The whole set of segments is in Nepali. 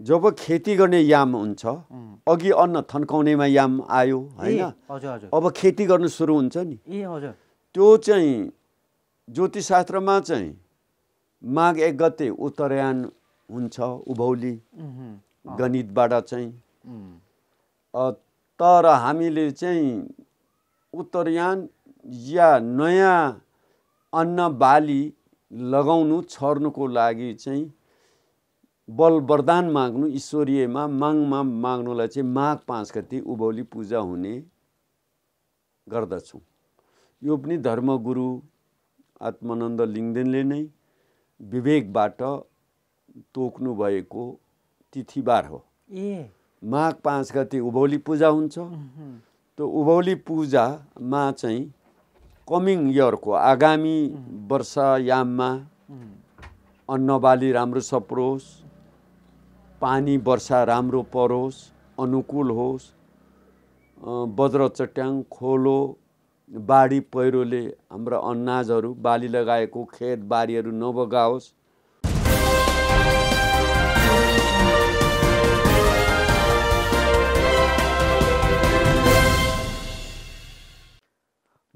जब खेती गर्ने याम हुन्छ अघि अन्न थन्काउनेमा याम आयो होइन अब खेती गर्नु सुरु हुन्छ नि त्यो चाहिँ ज्योतिषशास्त्रमा चाहिँ माघ एक गते उत्तरायण हुन्छ उभौली गणितबाट चाहिँ तर हामीले चाहिँ उत्तरयान या नयाँ अन्न बाली लगाउनु छर्नुको लागि चाहिँ बल वरदान माग्नु ईश्वरीयमा माङमा माग्नुलाई चाहिँ माघ पाँच गति उभौली पूजा हुने गर्दछौँ यो पनि धर्मगुरु आत्मानन्द लिङ्गदेनले नै विवेकबाट तोक्नु भएको तिथिबार हो ए माघ पाँच गति उभौली पूजा हुन्छ त्यो उभौली पूजामा चाहिँ कमिङ इयरको आगामी वर्षयाममा अन्नबाली राम्रो सप्रोस् पानी वर्षा राम्रो परोस् अनुकूल होस् बज्र चट्याङ खोलो बाढी पहिरोले हाम्रा अनाजहरू बाली लगाएको खेतबारीहरू नबगाओस्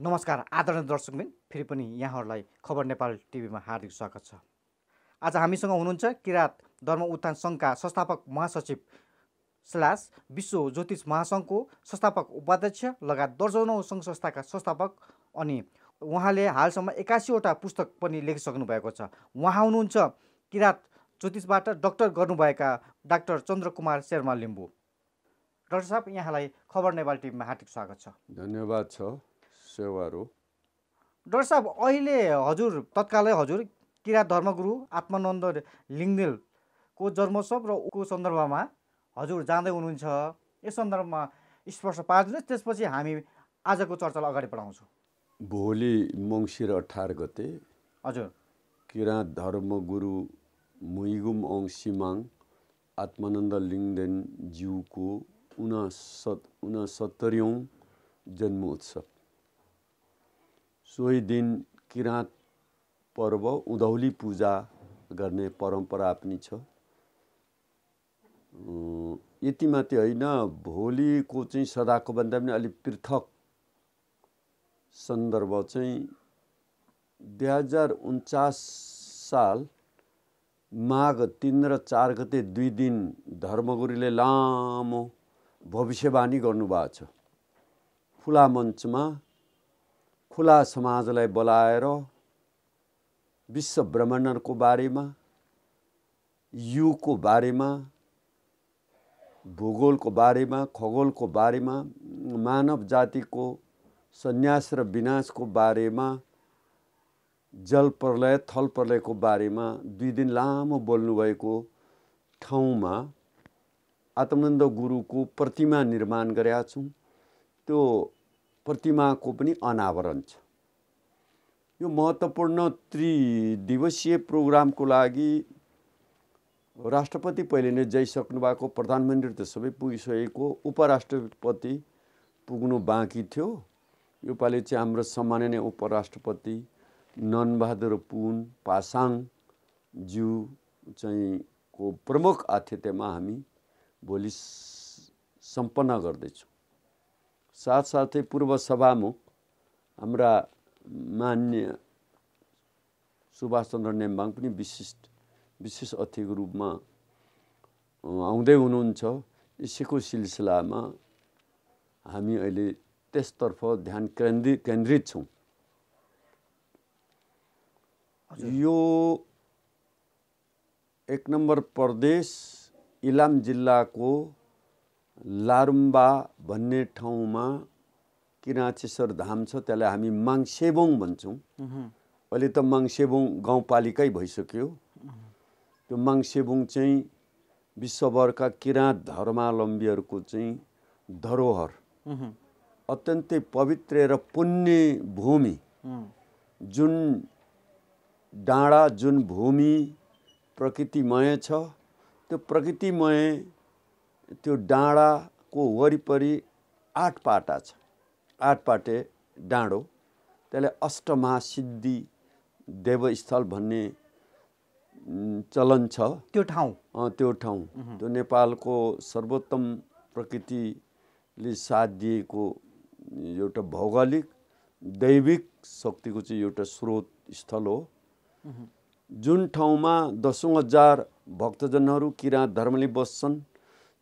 नमस्कार आदरणीय दर्शकबिन फेरि पनि यहाँहरूलाई खबर नेपाल टिभीमा हार्दिक स्वागत छ आज हामीसँग हुनुहुन्छ किराँत धर्म उत्थान सङ्घका संस्थापक महासचिव स्ल्यास विश्व ज्योतिष महासङ्घको संस्थापक उपाध्यक्ष लगायत दर्जनौँ सङ्घ संस्थाका संस्थापक अनि उहाँले हालसम्म एक्कासीवटा पुस्तक पनि लेखिसक्नु भएको छ उहाँ हुनुहुन्छ किराँत ज्योतिषबाट डक्टर गर्नुभएका डाक्टर चन्द्रकुमार शेर्मा लिम्बू डाक्टर साहब यहाँलाई खबर नेपाल टिममा हार्दिक स्वागत छ धन्यवाद छ सेवाहरू डाक्टर साहब अहिले हजुर तत्कालै हजुर किरा धर्मगुरु आत्मानन्द लिङ्गेलको जन्मोत्सव र उको सन्दर्भमा हजुर जाँदै हुनुहुन्छ यस सन्दर्भमा स्पर्श पारिदिनुहोस् त्यसपछि हामी आजको चर्चालाई अगाडि बढाउँछौँ भोलि मङ्सिर अठार गते हजुर किरा धर्मगुरु मुइगुम अङ सिमाङ आत्मानन्द लिङ्गदेनज्यूको उनासत उनासत्तरीौँ जन्मोत्सव सोही दिन किराँत पर्व उधौली पूजा गर्ने परम्परा पनि छ यति मात्रै होइन भोलिको चाहिँ सदाको भन्दा पनि अलिक पृथक सन्दर्भ चाहिँ दुई हजार उन्चास साल माघ तिन र चार गते दुई दिन धर्मगुरुले लामो भविष्यवाणी गर्नुभएको छ खुला मञ्चमा खुला समाजलाई बोलाएर विश्व ब्रह्माण्डको बारेमा युगको बारेमा भूगोलको बारेमा खगोलको बारेमा मानव जातिको सन्यास र विनाशको बारेमा जल प्रलय थल प्रलयको बारेमा दुई दिन लामो बोल्नुभएको ठाउँमा आत्मन्द गुरुको प्रतिमा निर्माण गरेका छौँ त्यो प्रतिमाको पनि अनावरण छ यो महत्त्वपूर्ण त्रिदिवसीय प्रोग्रामको लागि राष्ट्रपति पहिले नै जाइसक्नु भएको प्रधानमन्त्री त सबै पुगिसकेको उपराष्ट्रपति पुग्नु बाँकी थियो योपालि चाहिँ हाम्रो सम्माननीय उपराष्ट्रपति ननबहादुर पुन पासाङ ज्यू चाहिँ को प्रमुख आतिथ्यमा हामी भोलि सम्पन्न गर्दैछौँ साथसाथै पूर्व सभामुख हाम्रा मान्य सुभाषचन्द्र नेम्बाङ पनि विशिष्ट विशेष अतिथिको रूपमा आउँदै हुनुहुन्छ यसैको सिलसिलामा हामी अहिले त्यसतर्फ ध्यान केन्द्रि केन्द्रित छौँ यो एक नम्बर प्रदेश इलाम जिल्लाको लारुम्बा भन्ने ठाउँमा किराँचेश्वर धाम छ त्यसलाई हामी माङसेबोङ भन्छौँ अहिले त माङसेबोङ गाउँपालिकै भइसक्यो त्यो माङसेबुङ चाहिँ विश्वभरका किराँत धर्मावलम्बीहरूको चाहिँ धरोहर अत्यन्तै पवित्र र पुण्य भूमि जुन डाँडा जुन भूमि प्रकृतिमय छ त्यो प्रकृतिमय त्यो डाँडाको वरिपरि आठ पाटा छ आठपाटे डाँडो त्यसलाई अष्टमहासिद्धि देवस्थल भन्ने चलन छ त्यो ठाउँ त्यो ठाउँ त्यो नेपालको सर्वोत्तम प्रकृतिले साथ दिएको एउटा भौगोलिक दैविक शक्तिको चाहिँ एउटा स्रोत स्थल हो जुन ठाउँमा दसौँ हजार भक्तजनहरू किराँत धर्मले बस्छन्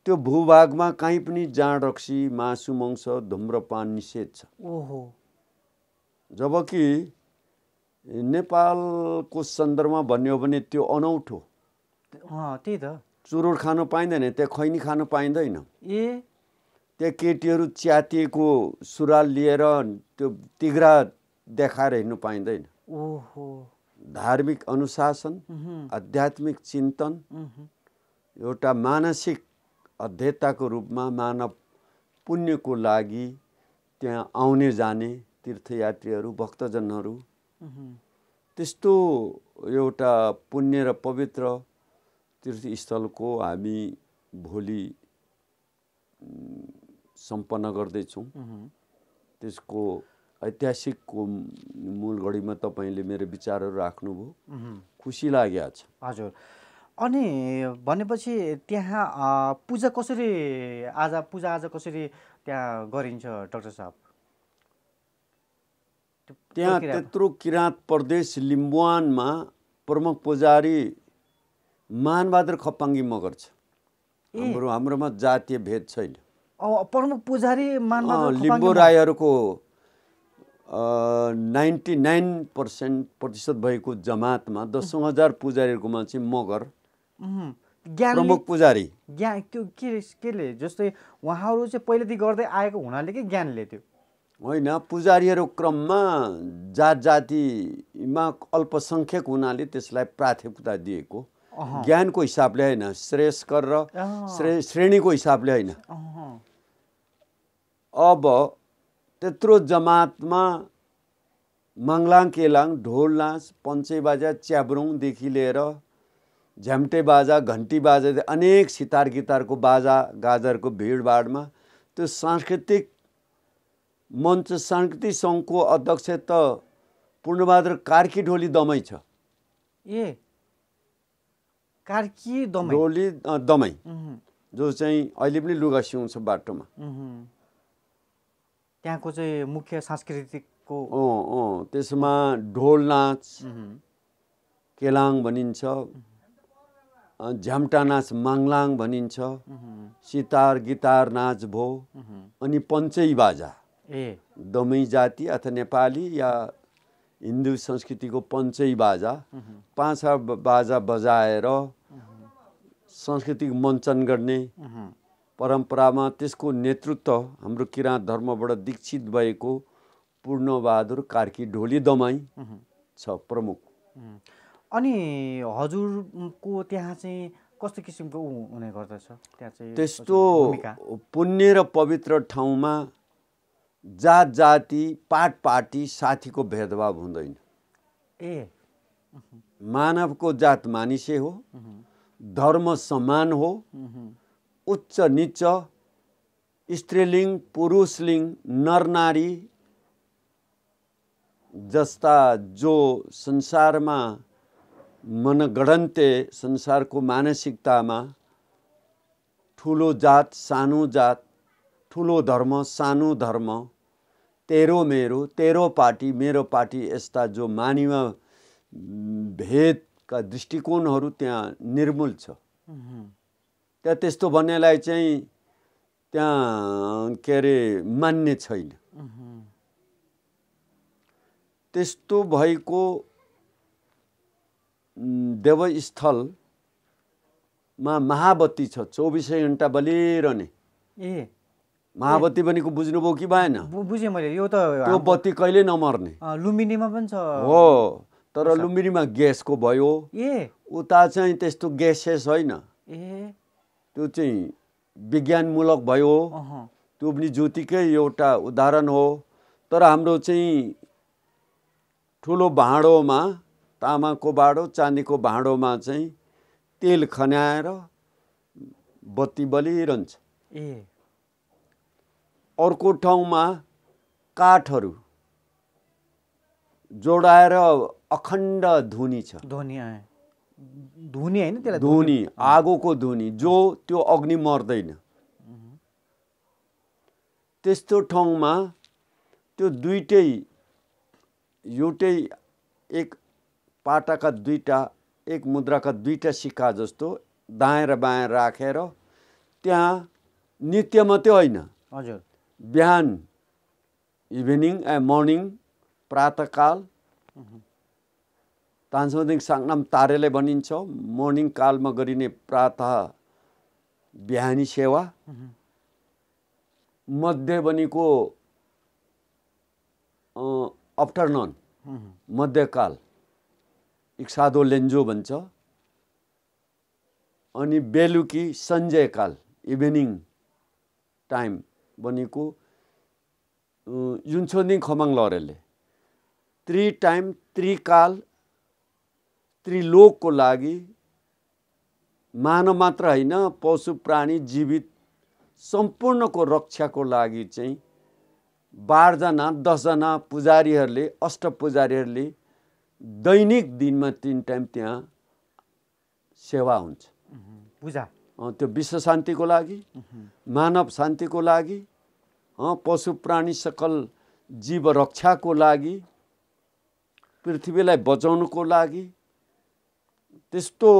त्यो भूभागमा काहीँ पनि जाँड रक्सी मासु मंस धुम्रपान निषेध छ ओहो जबकि नेपालको सन्दर्भमा भन्यो भने त्यो अनौठो त्यही त चुरोट खानु पाइँदैन त्यहाँ खैनी खानु पाइँदैन ए त्यहाँ केटीहरू च्यातिएको सुराल लिएर त्यो तिग्रा देखाएर हिँड्नु पाइँदैन ओहो धार्मिक अनुशासन आध्यात्मिक चिन्तन एउटा मानसिक अध्येताको रूपमा मानव पुण्यको लागि त्यहाँ आउने जाने तीर्थयात्रीहरू भक्तजनहरू त्यस्तो एउटा पुण्य र पवित्र तीर्थस्थलको हामी भोलि सम्पन्न गर्दैछौँ त्यसको ऐतिहासिकको मूल घडीमा तपाईँले मेरो विचारहरू राख्नुभयो खुसी लागेको छ हजुर अनि भनेपछि त्यहाँ पूजा कसरी आज पूजा आज कसरी त्यहाँ गरिन्छ डक्टर साहब त्यहाँ त्यत्रो किराँत प्रदेश लिम्बुवानमा प्रमुख पुजारी मानबहादुर खप्पाङ्गी मगर छ हाम्रो हाम्रोमा जातीय भेद छैन प्रमुख पुजारी लिम्बू राईहरूको नाइन्टी नाइन पर्सेन्ट प्रतिशत भएको जमातमा दसौँ हजार पुजारीहरूकोमा चाहिँ मगर प्रमुख पुजारी ज्ञान त्यो के केले जस्तै उहाँहरू चाहिँ पहिलेदेखि गर्दै आएको हुनाले कि ज्ञानले त्यो होइन पुजारीहरू क्रममा जात जातिमा अल्पसङ्ख्यक हुनाले त्यसलाई प्राथमिकता दिएको ज्ञानको हिसाबले होइन श्रेयस्कर र श्रे श्रेणीको हिसाबले होइन अब त्यत्रो जमातमा माङ्लाङ केलाङ ढोल नाच बाजा च्याब्रुङदेखि लिएर झ्याम्टे बाजा घन्टी बाजा अनेक सितार गितारको बाजा गाजरको भिडभाडमा त्यो सांस्कृतिक मञ्च सांस्कृतिक सङ्घको अध्यक्ष त पूर्णबहादुर कार्की ढोली दमै छ ए कार्की दमै ढोली दमै जो चाहिँ अहिले पनि लुगा सिउँछ बाटोमा त्यहाँको चाहिँ मुख्य सांस्कृतिकको त्यसमा ढोल नाच केलाङ भनिन्छ झ्याम्टा नाच माङलाङ भनिन्छ सितार गिटार नाच भो अनि पञ्चै बाजा ए दमै जाति अथवा नेपाली या हिन्दू संस्कृतिको पञ्चै बाजा पाँचवटा बाजा बजाएर सांस्कृतिक मञ्चन गर्ने परम्परामा त्यसको नेतृत्व हाम्रो किराँत धर्मबाट दीक्षित भएको पूर्णबहादुर कार्की ढोली दमाई छ प्रमुख अनि हजुरको त्यहाँ चाहिँ कस्तो किसिमको हुने गर्दछ त्यहाँ चाहिँ त्यस्तो पुण्य र पवित्र ठाउँमा जात जाति पाट पार्टी साथीको भेदभाव हुँदैन ए मानवको जात मानिसै हो धर्म समान हो उच्च निच स्त्रीलिङ पुरुषलिङ नर नारी जस्ता जो संसारमा मनगढन्ते संसारको मानसिकतामा ठुलो जात सानो जात ठुलो धर्म सानो धर्म तेरो मेरो तेरो पार्टी मेरो पार्टी यस्ता जो मानिवा भेदका दृष्टिकोणहरू त्यहाँ निर्मूल छ त्यहाँ त्यस्तो भन्नेलाई चाहिँ त्यहाँ के अरे मान्ने छैन त्यस्तो भएको देवस्थलमा महाबत्ती छ चौबिसै घन्टा बलिरहने ए महाबत्ती भनेको बुझ्नुभयो कि भएन बुझेँ मैले यो त त्यो बत्ती कहिले नमर्ने लुम्बिनीमा पनि छ हो तर लुम्बिनीमा ग्यासको भयो ए उता चाहिँ त्यस्तो ग्यासेस होइन ए त्यो चाहिँ विज्ञानमूलक भयो त्यो पनि ज्योतिकै एउटा उदाहरण हो तर हाम्रो चाहिँ ठुलो भाँडोमा तामाको बाँडो चाँदीको भाँडोमा चाहिँ तेल खन्याएर बत्ती बलिरहन्छ ए अर्को ठाउँमा काठहरू जोडाएर अखण्ड धुनी छ धुनी धुनी होइन त्यसलाई धुनी आगोको धुनी जो त्यो अग्नि मर्दैन त्यस्तो ठाउँमा त्यो दुइटै एउटै एक पाटाका दुईवटा एक मुद्राका दुईवटा सिक्का जस्तो दाएँ र बाएँ राखेर त्यहाँ नित्य मात्रै होइन हजुर बिहान इभिनिङ ए मर्निङ प्रातःकाल तानसोदेखि साङनाम तारेले भनिन्छ मर्निङ कालमा गरिने प्रातः बिहानी सेवा मध्य भनेको अफ्टरनुन मध्यकाल इक्सादो लेन्जो भन्छ अनि बेलुकी काल, इभिनिङ टाइम भनेको नि खमाङ लहरेले त्रि टाइम त्रिकाल त्रिलोकको लागि मानव मात्र होइन पशु प्राणी जीवित सम्पूर्णको रक्षाको लागि चाहिँ बाह्रजना दसजना पुजारीहरूले अष्ट पुजारीहरूले दैनिक दिनमा तिन टाइम त्यहाँ सेवा हुन्छ पूजा त्यो विश्व शान्तिको लागि मानव शान्तिको लागि पशु प्राणी सकल जीव रक्षाको लागि पृथ्वीलाई बचाउनुको लागि त्यस्तो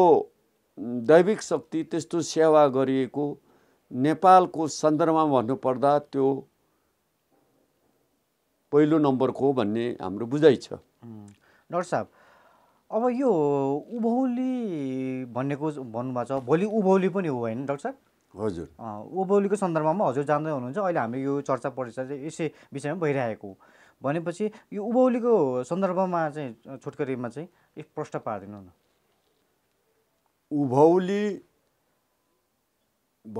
दैविक शक्ति त्यस्तो सेवा गरिएको नेपालको सन्दर्भमा भन्नुपर्दा त्यो पहिलो नम्बरको भन्ने हाम्रो बुझाइ छ डाक्टर साहब अब यो उभौली भन्नेको भन्नुभएको छ भोलि उभौली पनि हो होइन डाक्टर साहब हजुर उभौलीको सन्दर्भमा हजुर जान्दै हुनुहुन्छ अहिले हाम्रो यो चर्चा परिचर्चा चाहिँ यसै विषयमा भइरहेको भनेपछि यो उभौलीको सन्दर्भमा चाहिँ छोटकरीमा चाहिँ एक प्रश्न पारिदिनु न उभौली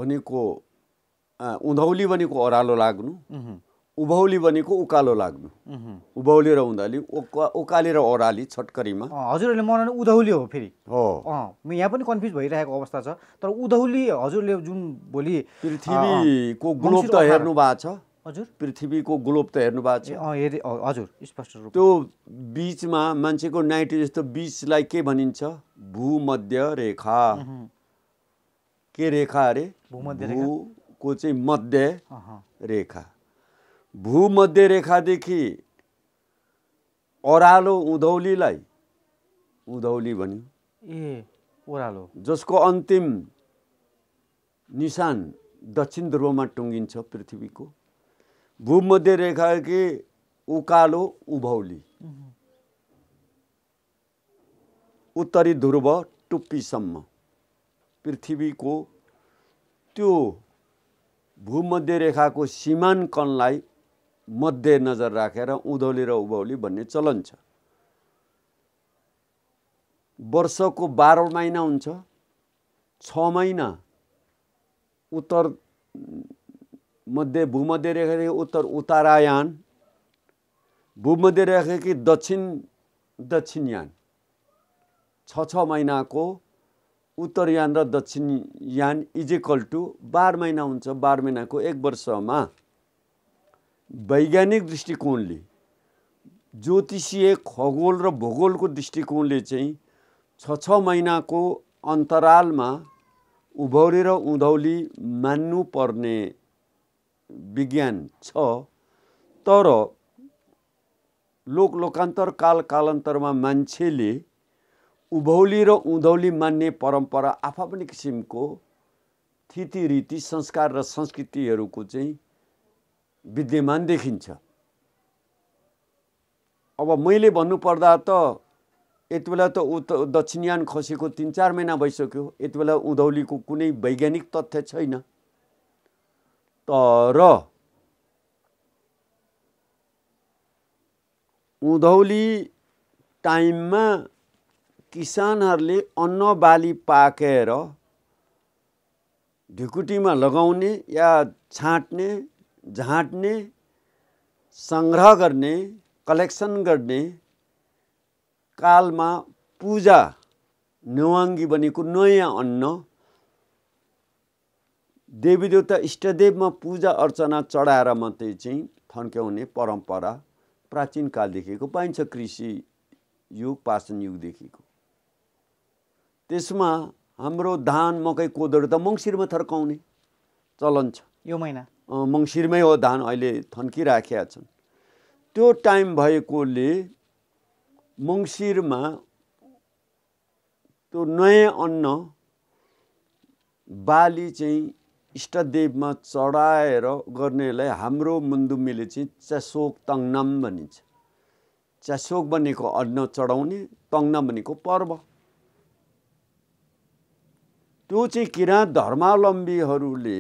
भनेको उधौली भनेको ओह्रालो लाग्नु उभौली भनेको उकालो लाग्नु र हुँदाले उकाली र ओह्राली छटकरीमा हजुरहरूले मनाउने उधौली हो फेरि हो म यहाँ पनि कन्फ्युज भइरहेको अवस्था छ तर उधौली हजुरले जुन भोलि पृथ्वीको ग्लोब त हेर्नु भएको छ हजुर पृथ्वीको ग्लोब त हेर्नु भएको छ हजुर स्पष्ट रूप त्यो बिचमा मान्छेको नाइट्रो जस्तो बिचलाई के भनिन्छ भूमध्य रेखा के रेखा अरे भूमध्य को चाहिँ मध्य रेखा भूमध्य रेखादेखि ओह्रालो उधौलीलाई उधौली भन्यो ए ओह्रालो जसको अन्तिम निशान दक्षिण ध्रुवमा टुङ्गिन्छ पृथ्वीको भूमध्य रेखादेखि उकालो उभौली उत्तरी ध्रुव टुप्पीसम्म पृथ्वीको त्यो भूमध्य रेखाको सीमाङ्कनलाई मध्यनजर राखेर उँधौली र उभौली भन्ने चलन छ वर्षको बाह्र महिना हुन्छ छ महिना उत्तर मध्य भूमध्य रेखादेखि उत्तर उत्तरायान भूमध्य रेखादेखि दक्षिण दक्षिणयान छ छ महिनाको उत्तरयान र दक्षिणयान इज इक्वल टु बाह्र महिना हुन्छ बाह्र महिनाको एक वर्षमा वैज्ञानिक दृष्टिकोणले ज्योतिषीय खगोल र भूगोलको दृष्टिकोणले चाहिँ छ छ महिनाको अन्तरालमा उभौली र उधौली मान्नुपर्ने विज्ञान छ तर लोकलोकान्तर लोकान्तर काल कालान्तरमा मान्छेले उभौली र उधौली मान्ने परम्परा आफ्नै किसिमको थिति रीति संस्कार र संस्कृतिहरूको चाहिँ विद्यमान देखिन्छ अब मैले भन्नुपर्दा त यति बेला त उत दक्षिणयान खसेको तिन चार महिना भइसक्यो यति बेला उधौलीको कुनै वैज्ञानिक तथ्य छैन तर उधौली टाइममा किसानहरूले अन्न बाली पाकेर ढुकुटीमा लगाउने या छाँट्ने झाँट्ने सङ्ग्रह गर्ने कलेक्सन गर्ने कालमा पूजा नवाङ्गी भनेको नयाँ अन्न देवी देवता इष्टदेवमा पूजा अर्चना चढाएर मात्रै चाहिँ थन्क्याउने परम्परा प्राचीन कालदेखिको पाइन्छ कृषि युग पाषाण युगदेखिको त्यसमा हाम्रो धान मकै कोदोहरू त मङ्सिरमा थर्काउने चलन छ यो महिना मङ्सिरमै हो धान अहिले थन्किराखेका छन् त्यो टाइम भएकोले मङ्सिरमा त्यो नयाँ अन्न बाली चाहिँ इष्टदेवमा चढाएर गर्नेलाई हाम्रो मुन्दुमीले चाहिँ च्यासोक तङनाम भनिन्छ च्यासोक भनेको अन्न चढाउने तङनाम भनेको पर्व त्यो चाहिँ किराँत धर्मावलम्बीहरूले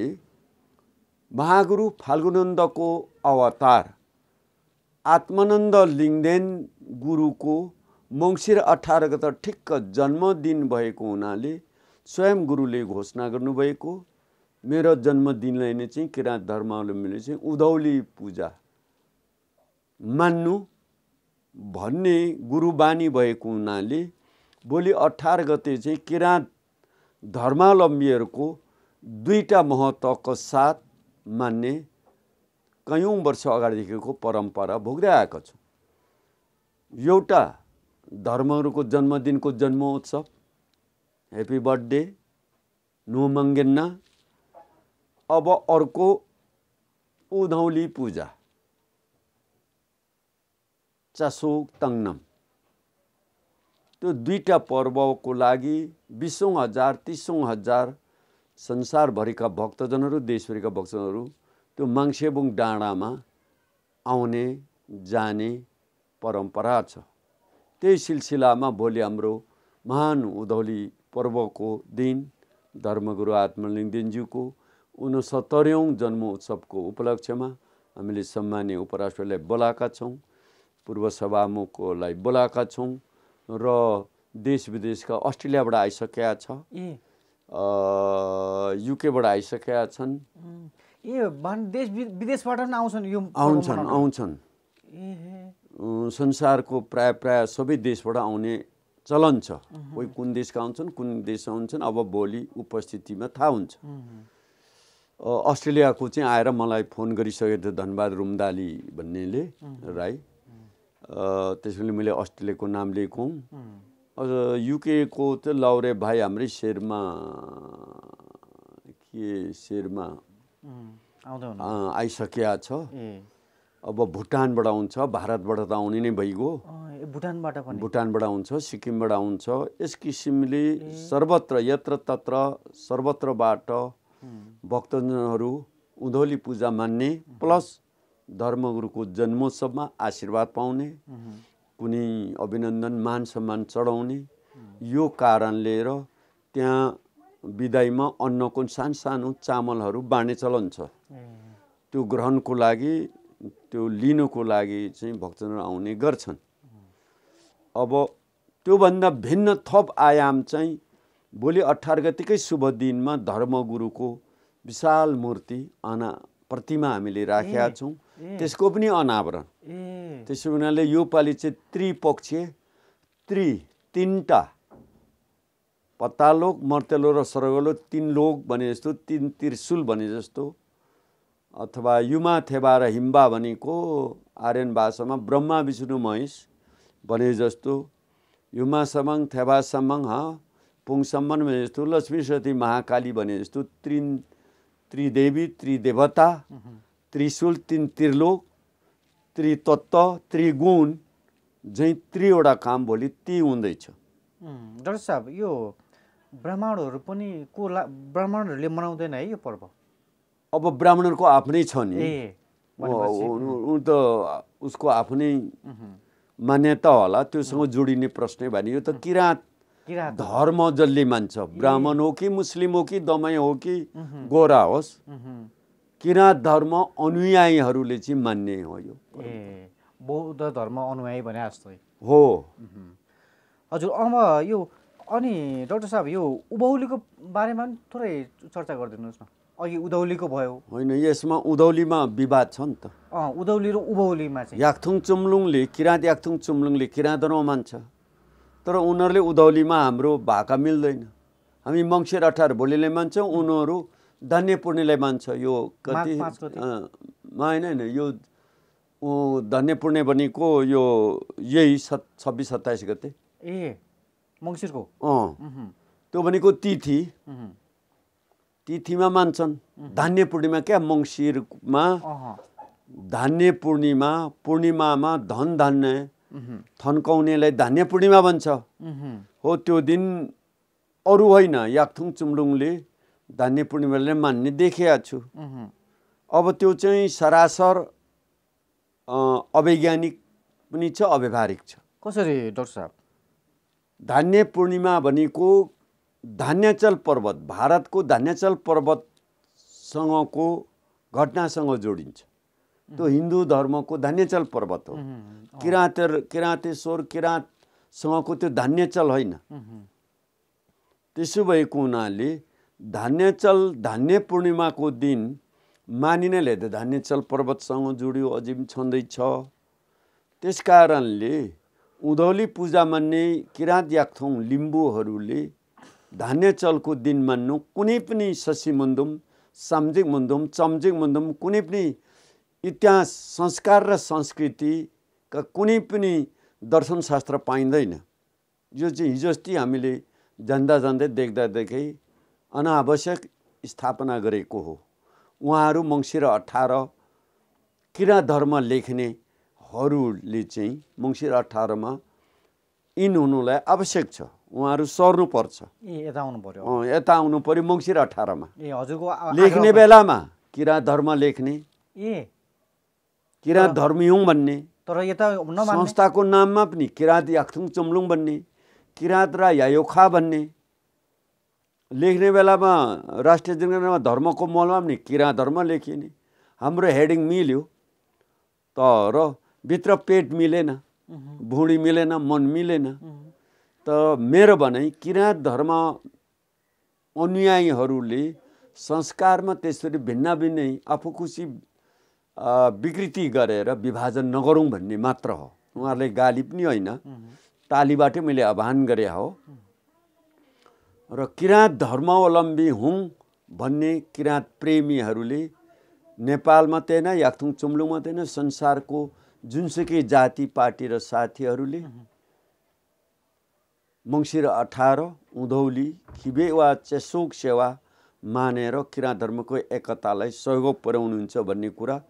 महागुरु फाल्गुनन्दको अवतार आत्मनन्द लिङ्गदेन गुरुको मङ्सिर अठार गत ठिक्क जन्मदिन भएको हुनाले स्वयं गुरुले घोषणा गर्नुभएको मेरो जन्मदिनलाई नै चाहिँ किराँत धर्मावलम्बीले चाहिँ उधौली पूजा मान्नु भन्ने गुरुबानी भएको हुनाले भोलि अठार गते चाहिँ किराँत धर्मावलम्बीहरूको दुईवटा महत्त्वको साथ मान्ने कयौँ वर्ष अगाडिदेखिको परम्परा भोग्दै आएको छु एउटा धर्महरूको जन्मदिनको जन्मोत्सव ह्याप्पी बर्थडे नो मङ्गेन्ना अब अर्को उधौली पूजा चासो तङनम त्यो दुईवटा पर्वको लागि बिसौँ हजार तिसौँ हजार संसारभरिका भक्तजनहरू देशभरिका भक्तजनहरू त्यो माङ्सेबुङ डाँडामा आउने जाने परम्परा छ त्यही सिलसिलामा भोलि हाम्रो महान उधौली पर्वको दिन धर्मगुरु आत्मलिङ्गदेनज्यूको उनसत्तरौँ जन्म उत्सवको उपलक्ष्यमा हामीले सम्मान्य उपराष्ट्रलाई बोलाएका छौँ पूर्व सभामुखलाई बोलाएका छौँ र देश विदेशका अस्ट्रेलियाबाट आइसकेका छ युकेबाट आइसकेका छन् ए देश विदेशबाट पनि आउँछन् यो आउँछन् आउँछन् संसारको प्राय प्राय सबै देशबाट आउने चलन छ कोही कुन देशका आउँछन् कुन देश आउँछन् अब भोलि उपस्थितिमा थाहा हुन्छ अस्ट्रेलियाको चाहिँ आएर मलाई फोन गरिसकेको थियो धनबाद रुमदाली भन्नेले राई त्यसैले मैले अस्ट्रेलियाको नाम लिएको हुँ युकेको त लाउरे भाइ हाम्रै शेरमा के शेरमा आइसकिया छ अब भुटानबाट आउँछ भारतबाट त आउने नै भइगयो भुटानबाट भुटानबाट आउँछ सिक्किमबाट आउँछ यस किसिमले सर्वत्र यत्र तत्र सर्वत्रबाट भक्तजनहरू उधौली पूजा मान्ने प्लस धर्मगुरुको जन्मोत्सवमा आशीर्वाद पाउने कुनै अभिनन्दन मान सम्मान चढाउने यो कारणले र त्यहाँ विदाईमा अन्नको सानो सानो चामलहरू बाँड्ने चलन छ त्यो ग्रहणको लागि त्यो लिनुको लागि चाहिँ भक्तजनहरू आउने गर्छन् अब त्योभन्दा भिन्न थप आयाम चाहिँ भोलि अठार गतिकै शुभ दिनमा धर्मगुरुको विशाल मूर्ति आना प्रतिमा हामीले राखेका छौँ त्यसको पनि अनावरण त्यसो हुनाले योपालि चाहिँ त्रिपक्षीय त्रि तिनवटा पत्तालोक मर्तेलो र सरगलो तिन लोक भने जस्तो तिन त्रिशुल भने जस्तो अथवा युमा थेबा र हिम्बा भनेको आर्यन भाषामा ब्रह्मा विष्णु महेश भने जस्तो युमा समङ थेबा समङ पुङसम्मन भने जस्तो लक्ष्मी सती महाकाली भने जस्तो त्रिन त्रिदेवी त्रिदेवता त्रिशुल तिन त्रिलोक त्रितत्व त्रिगुण झैँ त्रिवटा काम भोलि ती हुँदैछ डाक्टर साहब यो ब्राह्मणहरू पनि को ला ब्राह्मणहरूले मनाउँदैन है यो पर्व अब ब्राह्मणहरूको आफ्नै छ नि ऊ त उसको आफ्नै मान्यता होला त्योसँग जोडिने प्रश्न भयो यो त किराँत धर्म जसले मान्छ ब्राह्मण हो कि मुस्लिम हो कि दमाई हो कि गोरा होस् किराँत धर्म अनुयायीहरूले चाहिँ मान्ने हो यो बौद्ध धर्म अनुयायी भने जस्तै हो हजुर अब यो अनि डक्टर साहब यो उभौलीको बारेमा पनि थोरै चर्चा गरिदिनुहोस् न अघि उधौलीको भयो होइन यसमा उधौलीमा विवाद छ नि त उधौली र उभौलीमा चाहिँ याक्थुङ चुम्लुङले किराँत याक्थुङ चुम्लुङले किराँत धर्म मान्छ तर उनीहरूले उधौलीमा हाम्रो भाका मिल्दैन हामी मङ्सिर अठार भोलिले मान्छौँ उनीहरू धन्य पूर्णेलाई मान्छ यो कति होइन होइन यो धन्य पूर्णे भनेको यो यही सत् छब्बिस सत्ताइस गते ए मङ्सिरको अँ त्यो भनेको तिथि तिथिमा मान्छन् धान्य पूर्णिमा क्या मङ्सिरमा धान्य पूर्णिमा पूर्णिमामा धन धान्य थन्काउनेलाई धान्य पूर्णिमा भन्छ हो त्यो दिन अरू होइन याक्थुङ चुम्डुङले धान्य पूर्णिमाले मान्ने देखेको छु अब त्यो चाहिँ सरासर अवैज्ञानिक पनि छ अव्यवहारिक छ कसरी डक्टर साहब धान्य पूर्णिमा भनेको धान्याचल पर्वत भारतको धान्याचल पर्वतसँगको घटनासँग जोडिन्छ त्यो हिन्दू धर्मको धान्याचल पर्वत हो किराँत किराँतेश्वर किराँतसँगको त्यो धान्याचल होइन त्यसो भएको हुनाले धान्यचल धान्य पूर्णिमाको दिन मानिनेले त धान्यचल पर्वतसँग जोडियो अझै पनि छँदैछ त्यस कारणले उधौली पूजा मान्ने किराँत याक्थोङ लिम्बूहरूले धान्यचलको दिन मान्नु कुनै पनि शशी मन्दुम साम्जिक मन्दुम चम्जिक मन्दुम कुनै पनि इतिहास संस्कार र संस्कृतिका कुनै पनि दर्शनशास्त्र पाइँदैन यो चाहिँ हिजो अस्ति हामीले जान्दा जान्दै देख्दा देखै अनावश्यक स्थापना गरेको हो उहाँहरू मङ्सिर अठार किरा धर्म लेख्नेहरूले चाहिँ मङ्सिर अठारमा इन हुनुलाई आवश्यक छ उहाँहरू सर्नुपर्छ यता आउनु पर्यो यता आउनु पर्यो मङ्सिर अठारमा ए हजुरको लेख्ने बेलामा किरा धर्म लेख्ने ए किराँत धर्मयुङ भन्ने तर यता संस्थाको नाममा पनि किराँत याख्थुङ चुम्लुङ भन्ने किराँत र यायोखा भन्ने लेख्ने बेलामा राष्ट्रिय जनगणनामा धर्मको मलमा पनि किरा धर्म लेखिने हाम्रो हेडिङ मिल्यो तर भित्र पेट मिलेन भुँडी मिलेन मन मिलेन त मेरो भनाइ किराँत धर्म अनुयायीहरूले संस्कारमा त्यसरी भिन्न भिन्नै आफू खुसी विकृति गरेर विभाजन नगरौँ भन्ने मात्र हो उहाँहरूले गाली पनि होइन तालीबाटै मैले आह्वान गरे हो र किराँत धर्मावलम्बी हुँ भन्ने किराँत प्रेमीहरूले नेपाल मात्रै होइन याक्थुङ चुम्लुङ मात्रै होइन संसारको जुनसुकै जाति पार्टी र साथीहरूले मङ्सिर अठार उधौली खिबे वा चेसोक सेवा मानेर किराँत धर्मको एकतालाई सहयोग पुर्याउनुहुन्छ भन्ने कुरा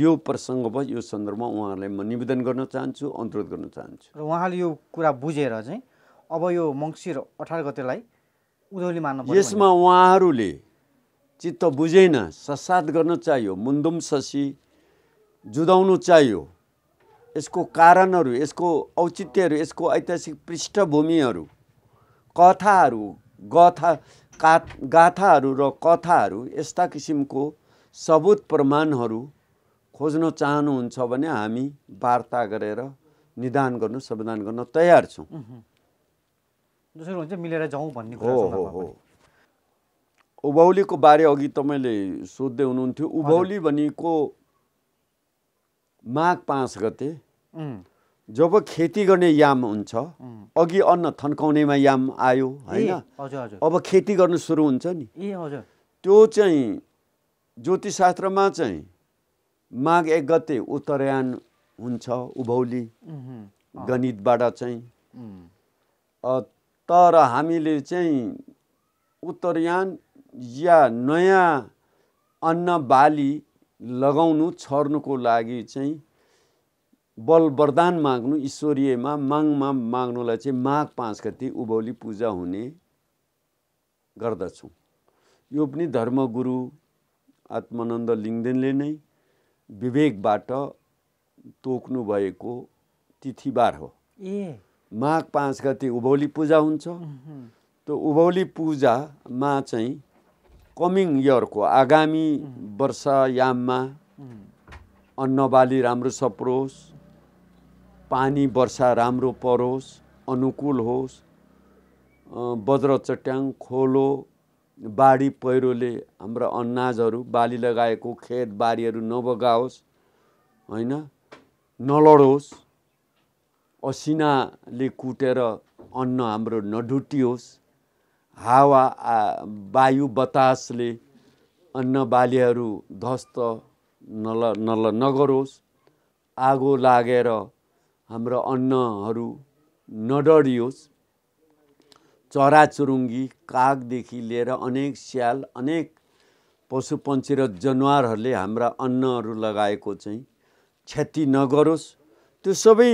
यो भयो यो सन्दर्भमा उहाँहरूलाई म निवेदन गर्न चाहन्छु अनुरोध गर्न चाहन्छु र उहाँले यो कुरा बुझेर चाहिँ अब यो मङ्सिर अठार गतेलाई उधौली मान्नु यसमा उहाँहरूले चित्त बुझेन ससाद गर्न चाहियो मुन्दुम ससी जुदाउनु चाहियो यसको कारणहरू यसको औचित्यहरू यसको ऐतिहासिक पृष्ठभूमिहरू कथाहरू गथा का गाथाहरू र कथाहरू यस्ता किसिमको सबुत प्रमाणहरू खोज्न चाहनुहुन्छ भने हामी वार्ता गरेर निदान गर्नु समाधान गर्न तयार छौँ जसरी हुन्छ मिलेर जाउँ भन्ने कुरा हो उभौलीको बारे अघि तपाईँले सोध्दै हुनुहुन्थ्यो उभौली भनेको माघ पाँच गते जब खेती गर्ने याम हुन्छ अघि अन्न थन्काउनेमा याम आयो होइन अब खेती गर्नु सुरु हुन्छ नि ए हजुर त्यो चाहिँ ज्योतिषशास्त्रमा चाहिँ माघ एक गते उत्तरायण हुन्छ उभौली गणितबाट चाहिँ तर हामीले चाहिँ उत्तरयान या नयाँ बाली लगाउनु छर्नुको लागि चाहिँ बल वरदान माग्नु ईश्वरीयमा माङमा माग्नुलाई चाहिँ माघ पाँच गति उभौली पूजा हुने गर्दछौँ यो पनि धर्मगुरु आत्मानन्द लिङ्गदेनले नै विवेकबाट तोक्नु भएको तिथिबार हो ए माघ पाँच गति उभौली पूजा हुन्छ त्यो उभौली पूजामा चाहिँ कमिङ इयरको आगामी वर्ष याममा अन्नबाली राम्रो सप्रोस् पानी वर्षा राम्रो परोस् अनुकूल होस् बज्र चट्याङ खोलो बाढी पहिरोले हाम्रो अनाजहरू बाली लगाएको खेतबारीहरू नबगाओस् होइन नलडोस् असिनाले कुटेर अन्न हाम्रो नढुटियोस् हावा वायु बतासले अन्न बालीहरू ध्वस्त नल नल नगरोस् आगो लागेर हाम्रो अन्नहरू नडरियोस् चराचुरुङ्गी कागदेखि लिएर अनेक स्याल अनेक पशु पक्षी र जनावरहरूले हाम्रा अन्नहरू लगाएको चाहिँ क्षति नगरोस् त्यो सबै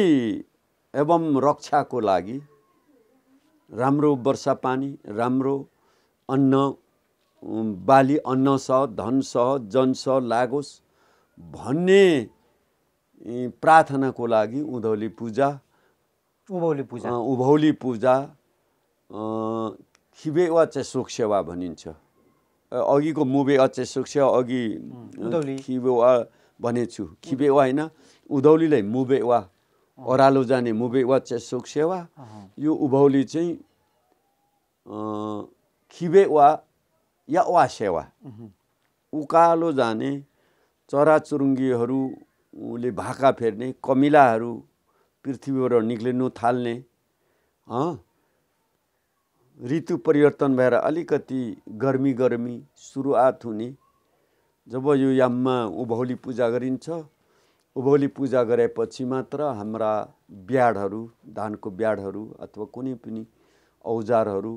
एवं रक्षाको लागि राम्रो वर्षा पानी राम्रो अन्न बाली अन्न सह धन सह जन सह लागोस् भन्ने प्रार्थनाको लागि उधौली पूजा उभौली पूजा उभौली पूजा खिबे वा सुख सेवा भनिन्छ अघिको मुबे सुख सेवा अघि खिबे वा भनेछु खिबे वा होइन उधौलीलाई मुबे वा ओह्रालो जाने मुभे वा सुख सेवा यो उभौली चाहिँ खिबे वा या वा सेवा उकालो जाने चराचुरुङ्गीहरूले भाका फेर्ने कमिलाहरू पृथ्वीबाट निक्लिनु थाल्ने ऋतु परिवर्तन भएर अलिकति गर्मी गर्मी सुरुवात हुने जब यो याममा उभौली पूजा गरिन्छ उभौली पूजा गरेपछि मात्र हाम्रा ब्याडहरू धानको ब्याडहरू अथवा कुनै पनि औजारहरू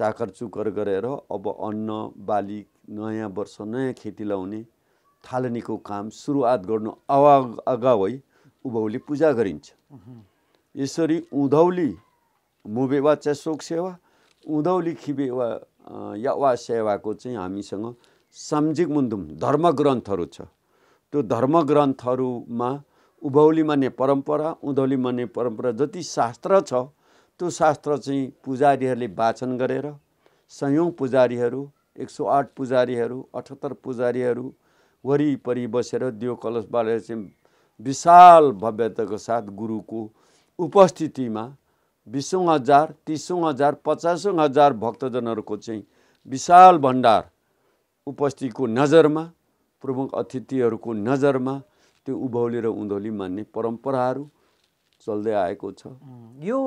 चाकर चुकर गरेर अब अन्न बाली नयाँ वर्ष नयाँ खेती लाउने थालनीको काम सुरुवात गर्नु अवा अगावै उभौली पूजा गरिन्छ यसरी उँधौली मुबेवा वा चेसोक सेवा उँधौली खिबे वा या वा सेवाको चाहिँ हामीसँग सामाजिक मुन्दुम धर्म ग्रन्थहरू छ त्यो धर्मग्रन्थहरूमा उभौली मान्ने परम्परा उँधौली मान्ने परम्परा जति शास्त्र छ त्यो शास्त्र चाहिँ पुजारीहरूले वाचन गरेर सयौँ पुजारीहरू एक सौ आठ पुजारीहरू अठहत्तर पुजारीहरू वरिपरि बसेर दियो कलश बालेर चाहिँ विशाल भव्यताको साथ गुरुको उपस्थितिमा बिसौँ हजार तिसौँ हजार पचासौँ हजार भक्तजनहरूको चाहिँ विशाल भण्डार उपस्थितिको नजरमा प्रमुख अतिथिहरूको नजरमा त्यो उभौली र उँधौली मान्ने परम्पराहरू चल्दै आएको छ यो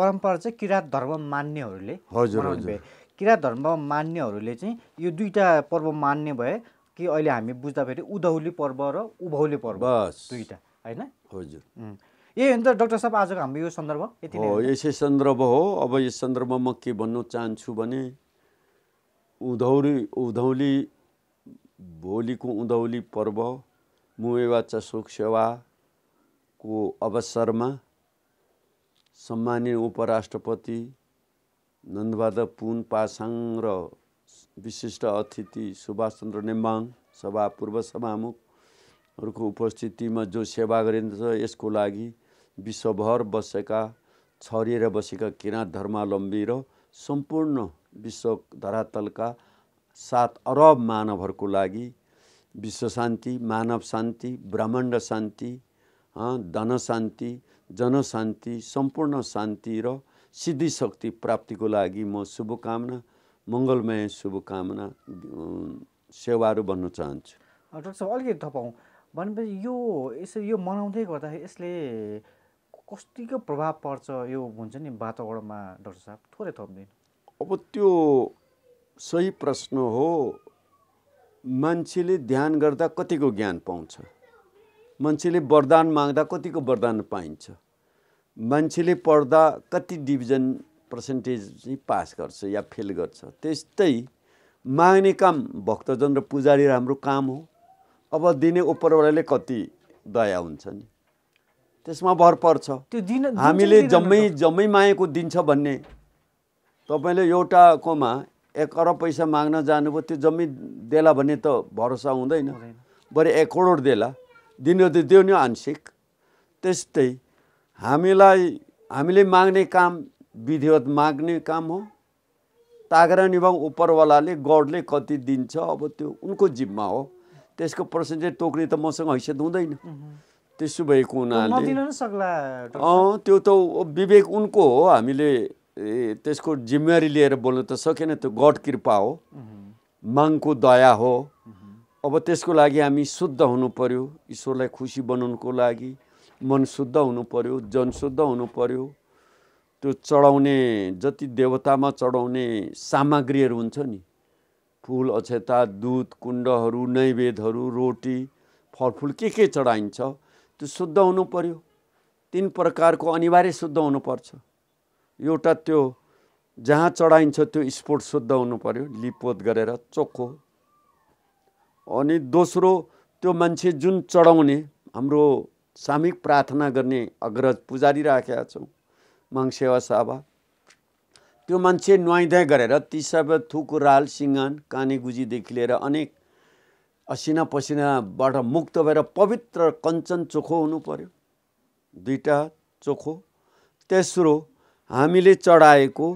परम्परा चाहिँ किराँत धर्म मान्नेहरूले हजुर हजुर किराँत धर्म मान्नेहरूले चाहिँ यो दुईवटा पर्व मान्ने भए कि अहिले हामी बुझ्दाखेरि उधौली पर्व र उभौली पर्व दुईवटा होइन हजुर यही हो डक्टर साहब आजको हाम्रो यो सन्दर्भ यति हो यसै सन्दर्भ हो अब यस सन्दर्भमा म के भन्नु चाहन्छु भने उधौली उधौली भोलिको उँधौली पर्व मुवेवा चशोक सेवाको अवसरमा सम्मानिय उपराष्ट्रपति नन्दबहादुर पुन पासाङ र विशिष्ट अतिथि सुभाषचन्द्र नेम्बाङ सभा पूर्व सभामुखहरूको उपस्थितिमा जो सेवा गरिन्छ यसको लागि विश्वभर बसेका छरिएर बसेका किराँत धर्मावलम्बी र सम्पूर्ण विश्व धरातलका सात अरब मानवहरूको लागि विश्व शान्ति मानव शान्ति ब्रह्माण्ड शान्ति धन शान्ति जनशान्ति सम्पूर्ण शान्ति र सिद्धि सिद्धिशक्ति प्राप्तिको लागि म शुभकामना मङ्गलमय शुभकामना सेवाहरू भन्न चाहन्छु डक्टर साहब अलिकति थपाउँ भनेपछि यो यसरी यो मनाउँदै गर्दाखेरि यसले कतिको प्रभाव पर्छ यो हुन्छ नि वातावरणमा डक्टर साहब थोरै थप्दैन अब त्यो सही प्रश्न हो मान्छेले ध्यान गर्दा कतिको ज्ञान पाउँछ मान्छेले वरदान माग्दा कतिको वरदान पाइन्छ मान्छेले पढ्दा कति डिभिजन पर्सेन्टेज चाहिँ पास गर्छ या फेल गर्छ त्यस्तै माग्ने काम भक्तजन र पुजारी राम्रो काम हो अब दिने ओपरवालाले कति दया हुन्छ नि त्यसमा भर पर्छ त्यो दिन हामीले जम्मै जम्मै मागेको दिन्छ भन्ने तपाईँले एउटाकोमा एक अरब पैसा माग्न जानुभयो त्यो जमिन देला भने त भरोसा हुँदैन बरु एक करोड देला दिनु त दियो नि आंशिक त्यस्तै हामीलाई हामीले माग्ने काम विधिवत माग्ने काम हो तागरा निभाउ उपरवालाले गडले कति दिन्छ अब त्यो उनको जिम्मा हो त्यसको पर्सेन्टेज टोक्ने त मसँग हैसियत हुँदैन त्यसो भएको हुनाले त्यो त विवेक उनको हो हामीले त्यसको जिम्मेवारी लिएर बोल्नु त सकेन त्यो गड कृपा हो माङको दया हो अब त्यसको लागि हामी शुद्ध हुनु पऱ्यो ईश्वरलाई खुसी बनाउनुको लागि मन शुद्ध हुनु पऱ्यो जन शुद्ध हुनु पऱ्यो त्यो चढाउने जति देवतामा चढाउने सामग्रीहरू हुन्छ नि फुल अक्षता दुध कुण्डहरू नैवेदहरू रोटी फलफुल के के चढाइन्छ त्यो शुद्ध हुनु पऱ्यो तिन प्रकारको अनिवार्य शुद्ध हुनुपर्छ एउटा त्यो जहाँ चढाइन्छ त्यो स्पोर्ट शुद्ध हुनु पऱ्यो लिपोत गरेर चोखो अनि दोस्रो त्यो मान्छे जुन चढाउने हाम्रो सामूहिक प्रार्थना गर्ने अग्रज पुजारी राखेका छौँ सेवा साबा त्यो मान्छे नुहाइधुवाइ गरेर ती सबै थुकु राल सिङ्गान काने लिएर अनेक असिना पसिनाबाट मुक्त भएर पवित्र कञ्चन चोखो हुनु पर्यो दुईवटा चोखो तेस्रो हामीले चढाएको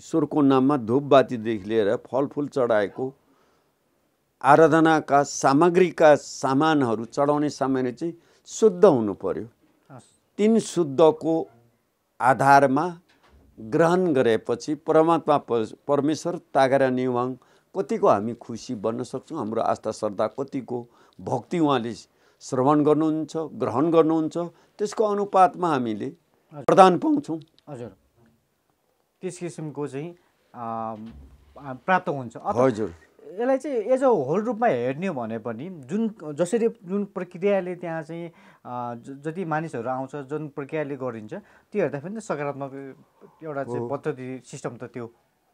ईश्वरको नाममा धुपबातीदेखि लिएर फलफुल चढाएको आराधनाका सामग्रीका सामानहरू चढाउने सामान चाहिँ शुद्ध हुनु पर्यो तिन शुद्धको आधारमा ग्रहण गरेपछि परमात्मा परमेश्वर तागेरा निवाङ कतिको हामी खुसी बन्न सक्छौँ हाम्रो आस्था श्रद्धा कतिको भक्ति उहाँले श्रवण गर्नुहुन्छ ग्रहण गर्नुहुन्छ त्यसको अनुपातमा हामीले प्रदान पाउँछौँ हजुर त्यस किसिमको चाहिँ प्राप्त हुन्छ हजुर यसलाई चाहिँ एज अ होल रूपमा हेर्ने भने पनि जुन जसरी जुन प्रक्रियाले त्यहाँ चाहिँ जति मानिसहरू आउँछ जुन प्रक्रियाले गरिन्छ त्यो हेर्दा पनि सकारात्मक एउटा चाहिँ पद्धति सिस्टम त त्यो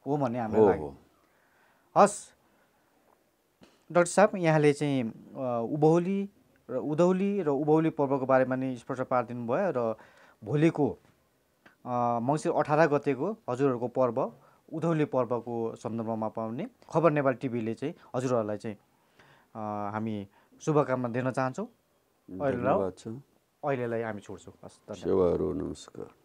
हो भन्ने हाम्रो लाग्यो हस् डक्टर साहब यहाँले चाहिँ उभौली र उधौली र उभौली पर्वको बारेमा नै स्पष्ट पारिदिनु भयो र भोलिको मङ्सिर अठार गतेको हजुरहरूको पर्व उधौली पर्वको सन्दर्भमा पाउने खबर नेपाल टिभीले चाहिँ हजुरहरूलाई चाहिँ हामी शुभकामना दिन चाहन्छौँ अहिलेलाई हामी छोड्छौँ हस् नमस्कार